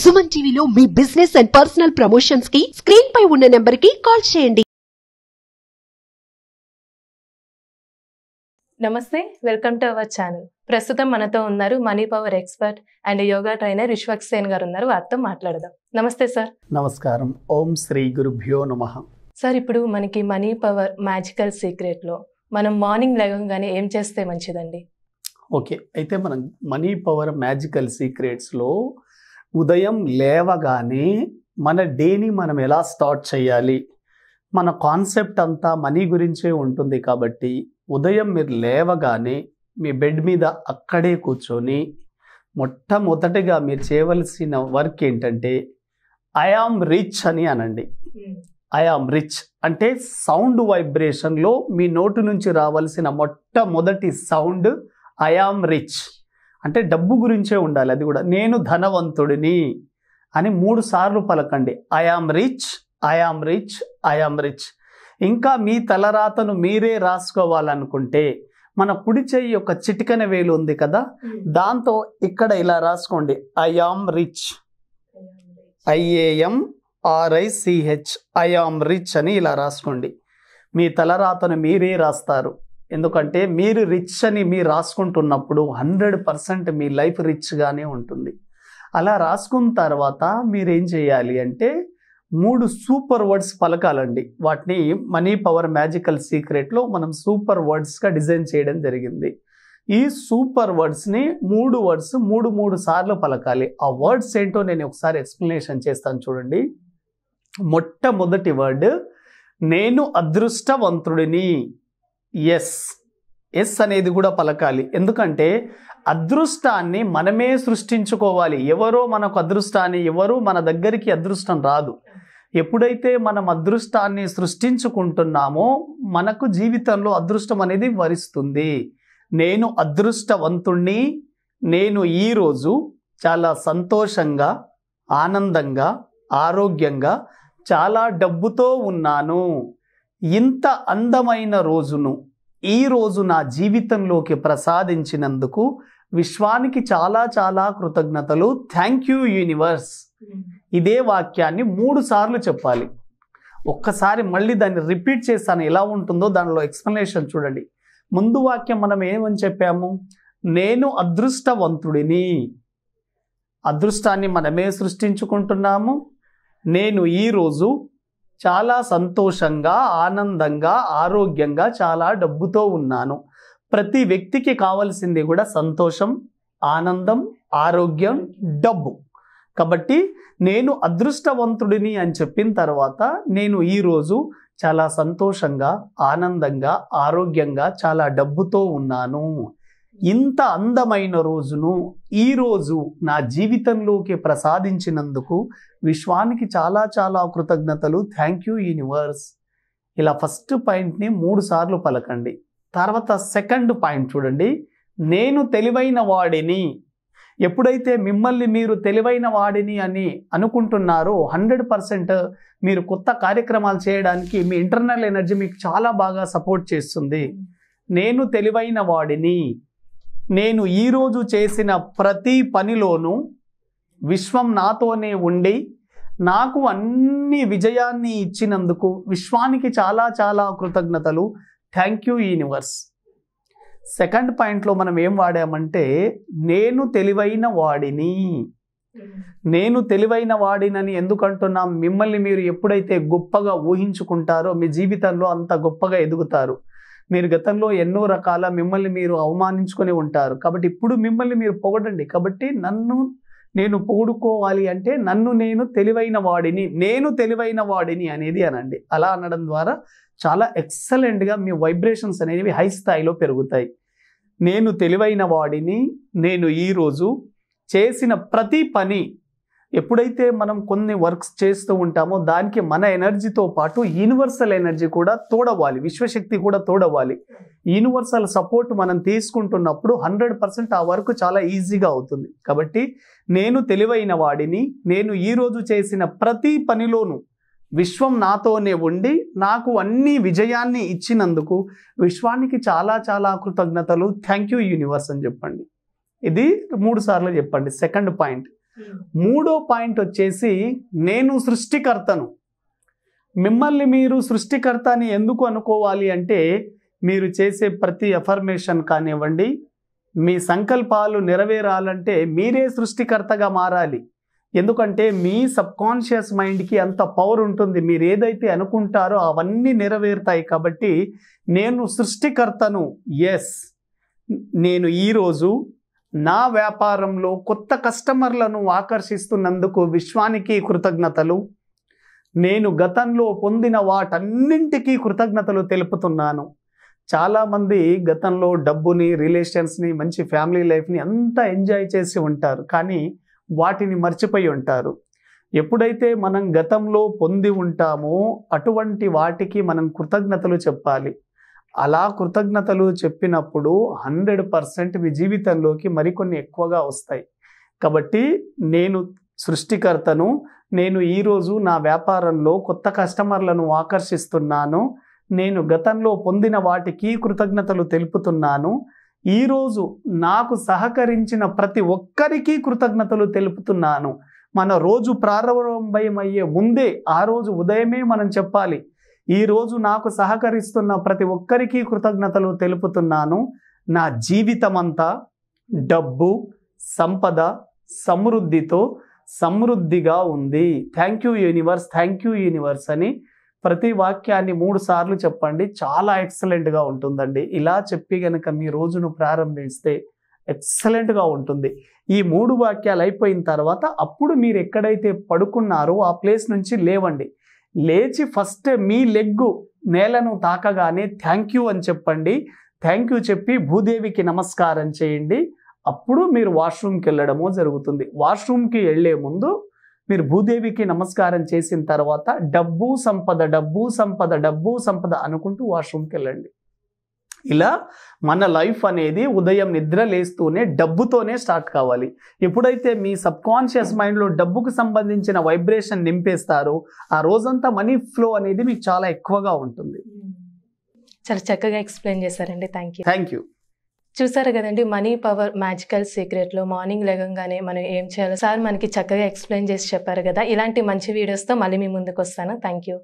సుమన్ టీవీలో మీ business and personal promotions కి స్క్రీన్ పై ఉన్న నెంబర్ కి కాల్ చేయండి నమస్తే వెల్కమ్ టు అవర్ ఛానల్ ప్రస్తుతం మనతో ఉన్నారు money power expert and yoga trainer Vishwak Sen గారు ఉన్నారు వారితో మాట్లాడదాం నమస్తే సార్ నమస్కారం ఓం శ్రీ గురుభ్యో నమ సార్ ఇప్పుడు మనకి మనీ పవర్ మ్యాజికల్ సీక్రెట్లో మనం మార్నింగ్ లేవగానే ఏం చేస్తే మంచిదండి ఓకే అయితే మనం మనీ పవర్ మ్యాజికల్ సీక్రెట్స్లో ఉదయం లేవగానే మన డేని మనం ఎలా స్టార్ట్ చేయాలి మన కాన్సెప్ట్ అంతా మనీ గురించే ఉంటుంది కాబట్టి ఉదయం మీరు లేవగానే మీ బెడ్ మీద అక్కడే కూర్చొని మొట్టమొదటిగా మీరు చేయవలసిన వర్క్ ఏంటంటే ఐఆమ్ రిచ్ అని అనండి hmm. ఐఆమ్ రిచ్ అంటే సౌండ్ వైబ్రేషన్లో మీ నోటు నుంచి రావాల్సిన మొట్టమొదటి సౌండ్ ఐఆమ్ రిచ్ అంటే డబ్బు గురించే ఉండాలి అది కూడా నేను ధనవంతుడిని అని మూడు సార్లు పలకండి I am rich I am rich I am rich ఇంకా మీ తలరాతను మీరే రాసుకోవాలనుకుంటే మన కుడి చెయ్యి యొక్క చిటికన వేలు ఉంది కదా hmm. దాంతో ఇక్కడ ఇలా రాసుకోండి I am rich I A M R I C H I am rich అని ఇలా రాసుకోండి మీ తలరాతను మీరే రాస్తారు ఎందుకంటే మీరు రిచ్ అని మీరు రాసుకుంటున్నప్పుడు హండ్రెడ్ పర్సెంట్ మీ లైఫ్ రిచ్గానే ఉంటుంది అలా రాసుకున్న తర్వాత మీరు ఏం చేయాలి అంటే మూడు సూపర్ వర్డ్స్ పలకాలండి వాటిని మనీ పవర్ మ్యాజికల్ సీక్రెట్లో మనం సూపర్ వర్డ్స్గా డిజైన్ చేయడం జరిగింది ఈ సూపర్ వర్డ్స్ని మూడు వర్డ్స్ మూడు మూడు సార్లు పలకాలి ఆ వర్డ్స్ ఏంటో నేను ఒకసారి ఎక్స్ప్లెనేషన్ చేస్తాను చూడండి మొట్టమొదటి వర్డ్ నేను అదృష్టవంతుడిని ఎస్ ఎస్ అనేది కూడా పలకాలి ఎందుకంటే అదృష్టాన్ని మనమే సృష్టించుకోవాలి ఎవరో మనకు అదృష్టాన్ని ఎవరు మన దగ్గరికి అదృష్టం రాదు ఎప్పుడైతే మనం అదృష్టాన్ని సృష్టించుకుంటున్నామో మనకు జీవితంలో అదృష్టం అనేది వరిస్తుంది నేను అదృష్టవంతుణ్ణి నేను ఈరోజు చాలా సంతోషంగా ఆనందంగా ఆరోగ్యంగా చాలా డబ్బుతో ఉన్నాను ఇంత అందమైన రోజును ఈరోజు నా జీవితంలోకి ప్రసాదించినందుకు విశ్వానికి చాలా చాలా కృతజ్ఞతలు థ్యాంక్ యూ యూనివర్స్ ఇదే వాక్యాన్ని మూడు సార్లు చెప్పాలి ఒక్కసారి మళ్ళీ దాన్ని రిపీట్ చేస్తాను ఎలా ఉంటుందో దానిలో ఎక్స్ప్లెనేషన్ చూడండి ముందు వాక్యం మనం ఏమని చెప్పాము నేను అదృష్టవంతుడిని అదృష్టాన్ని మనమే సృష్టించుకుంటున్నాము నేను ఈరోజు చాలా సంతోషంగా ఆనందంగా ఆరోగ్యంగా చాలా డబ్బుతో ఉన్నాను ప్రతి వ్యక్తికి కావలసింది కూడా సంతోషం ఆనందం ఆరోగ్యం డబ్బు కాబట్టి నేను అదృష్టవంతుడిని అని చెప్పిన తర్వాత నేను ఈరోజు చాలా సంతోషంగా ఆనందంగా ఆరోగ్యంగా చాలా డబ్బుతో ఉన్నాను ఇంత అందమైన రోజును ఈరోజు నా జీవితంలోకి ప్రసాదించినందుకు విశ్వానికి చాలా చాలా కృతజ్ఞతలు థ్యాంక్ యూ యూనివర్స్ ఇలా ఫస్ట్ పాయింట్ని మూడు సార్లు పలకండి తర్వాత సెకండ్ పాయింట్ చూడండి నేను తెలివైన వాడిని ఎప్పుడైతే మిమ్మల్ని మీరు తెలివైన వాడిని అని అనుకుంటున్నారో హండ్రెడ్ పర్సెంట్ మీరు కొత్త కార్యక్రమాలు చేయడానికి మీ ఇంటర్నల్ ఎనర్జీ మీకు చాలా బాగా సపోర్ట్ చేస్తుంది నేను తెలివైన వాడిని నేను ఈరోజు చేసిన ప్రతి పనిలోనూ విశ్వం నాతోనే ఉండి నాకు అన్ని విజయాన్ని ఇచ్చినందుకు విశ్వానికి చాలా చాలా కృతజ్ఞతలు థ్యాంక్ యూ యూనివర్స్ సెకండ్ పాయింట్లో మనం ఏం వాడామంటే నేను తెలివైన వాడిని నేను తెలివైన వాడినని ఎందుకంటున్నాం మిమ్మల్ని మీరు ఎప్పుడైతే గొప్పగా ఊహించుకుంటారో మీ జీవితంలో అంత గొప్పగా ఎదుగుతారు మీరు గతంలో ఎన్నో రకాల మిమ్మల్ని మీరు అవమానించుకొని ఉంటారు కాబట్టి ఇప్పుడు మిమ్మల్ని మీరు పొగడండి కాబట్టి నన్ను నేను పొగుడుకోవాలి అంటే నన్ను నేను తెలివైన వాడిని నేను తెలివైన వాడిని అనేది అనండి అలా అనడం ద్వారా చాలా ఎక్సలెంట్గా మీ వైబ్రేషన్స్ అనేవి హై స్థాయిలో పెరుగుతాయి నేను తెలివైన వాడిని నేను ఈరోజు చేసిన ప్రతి పని ఎప్పుడైతే మనం కొన్ని వర్క్స్ చేస్తూ ఉంటామో దానికి మన ఎనర్జీతో పాటు యూనివర్సల్ ఎనర్జీ కూడా తోడవాలి విశ్వశక్తి కూడా తోడవాలి యూనివర్సల్ సపోర్ట్ మనం తీసుకుంటున్నప్పుడు హండ్రెడ్ పర్సెంట్ ఆ వర్క్ చాలా ఈజీగా అవుతుంది కాబట్టి నేను తెలివైన వాడిని నేను ఈరోజు చేసిన ప్రతి పనిలోనూ విశ్వం నాతోనే ఉండి నాకు అన్ని విజయాన్ని ఇచ్చినందుకు విశ్వానికి చాలా చాలా కృతజ్ఞతలు థ్యాంక్ యూ యూనివర్స్ అని చెప్పండి ఇది మూడు సార్లు చెప్పండి సెకండ్ పాయింట్ మూడో పాయింట్ వచ్చేసి నేను సృష్టికర్తను మిమ్మల్ని మీరు సృష్టికర్త అని ఎందుకు అనుకోవాలి అంటే మీరు చేసే ప్రతి అఫర్మేషన్ కానివ్వండి మీ సంకల్పాలు నెరవేరాలంటే మీరే సృష్టికర్తగా మారాలి ఎందుకంటే మీ సబ్కాన్షియస్ మైండ్కి అంత పవర్ ఉంటుంది మీరు ఏదైతే అనుకుంటారో అవన్నీ నెరవేరుతాయి కాబట్టి నేను సృష్టికర్తను ఎస్ నేను ఈరోజు నా వ్యాపారంలో కొత్త కస్టమర్లను ఆకర్షిస్తున్నందుకు విశ్వానికి కృతజ్ఞతలు నేను గతంలో పొందిన వాటన్నింటికీ కృతజ్ఞతలు తెలుపుతున్నాను చాలామంది గతంలో డబ్బుని రిలేషన్స్ని మంచి ఫ్యామిలీ లైఫ్ని అంతా ఎంజాయ్ చేసి ఉంటారు కానీ వాటిని మర్చిపోయి ఉంటారు ఎప్పుడైతే మనం గతంలో పొంది ఉంటామో అటువంటి వాటికి మనం కృతజ్ఞతలు చెప్పాలి అలా కృతజ్ఞతలు చెప్పినప్పుడు హండ్రెడ్ పర్సెంట్ మీ జీవితంలోకి మరికొన్ని ఎక్కువగా వస్తాయి కాబట్టి నేను సృష్టికర్తను నేను ఈరోజు నా వ్యాపారంలో కొత్త కస్టమర్లను ఆకర్షిస్తున్నాను నేను గతంలో పొందిన వాటికి కృతజ్ఞతలు తెలుపుతున్నాను ఈరోజు నాకు సహకరించిన ప్రతి ఒక్కరికి కృతజ్ఞతలు తెలుపుతున్నాను మన రోజు ప్రారంభమయ్యే ముందే ఆ రోజు ఉదయమే మనం చెప్పాలి ఈరోజు నాకు సహకరిస్తున్న ప్రతి ఒక్కరికి కృతజ్ఞతలు తెలుపుతున్నాను నా జీవితమంతా డబ్బు సంపద సమృద్ధితో సమృద్ధిగా ఉంది thank you universe thank you universe అని ప్రతి వాక్యాన్ని మూడు సార్లు చెప్పండి చాలా ఎక్సలెంట్గా ఉంటుందండి ఇలా చెప్పి గనక మీ రోజును ప్రారంభిస్తే ఎక్సలెంట్గా ఉంటుంది ఈ మూడు వాక్యాలు అయిపోయిన తర్వాత అప్పుడు మీరు ఎక్కడైతే పడుకున్నారో ఆ ప్లేస్ నుంచి లేవండి లేచి ఫస్ట్ మీ లెగ్గు నేలను తాకగానే థ్యాంక్ యూ అని చెప్పండి థ్యాంక్ యూ చెప్పి భూదేవికి నమస్కారం చేయండి అప్పుడు మీరు వాష్రూమ్కి వెళ్ళడము జరుగుతుంది వాష్రూమ్కి వెళ్ళే ముందు మీరు భూదేవికి నమస్కారం చేసిన తర్వాత డబ్బు సంపద డబ్బు సంపద డబ్బు సంపద అనుకుంటూ వాష్రూమ్కి వెళ్ళండి ఇలా మన లైఫ్ అనేది ఉదయం నిద్ర లేస్తూనే డబ్బుతోనే స్టార్ట్ కావాలి ఎప్పుడైతే మీ సబ్ కాన్షియస్ మైండ్లో డబ్బుకు సంబంధించిన వైబ్రేషన్ నింపేస్తారో ఆ రోజంతా మనీ ఫ్లో అనేది మీకు చాలా ఎక్కువగా ఉంటుంది చాలా చక్కగా ఎక్స్ప్లెయిన్ చేశారండి థ్యాంక్ యూ థ్యాంక్ యూ చూసారు కదండి మనీ పవర్ మ్యాజికల్ సీక్రెట్లో మార్నింగ్ లేగంగానే మనం ఏం చేయాలో సార్ మనకి చక్కగా ఎక్స్ప్లెయిన్ చేసి చెప్పారు కదా ఇలాంటి మంచి వీడియోస్తో మళ్ళీ మీ ముందుకు వస్తాను థ్యాంక్ యూ